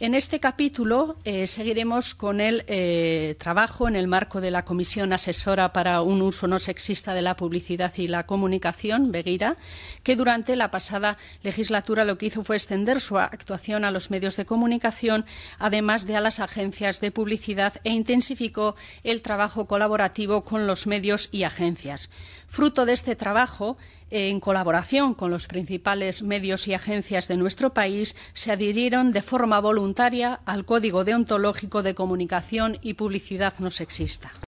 En este capítulo eh, seguiremos con el eh, trabajo en el marco de la Comisión Asesora para un Uso No Sexista de la Publicidad y la Comunicación, Beguira, que durante la pasada legislatura lo que hizo fue extender su actuación a los medios de comunicación, además de a las agencias de publicidad, e intensificó el trabajo colaborativo con los medios y agencias. Fruto de este trabajo, eh, en colaboración con los principales medios y agencias de nuestro país, se adhirieron de forma voluntaria al Código Deontológico de Comunicación y Publicidad No Sexista.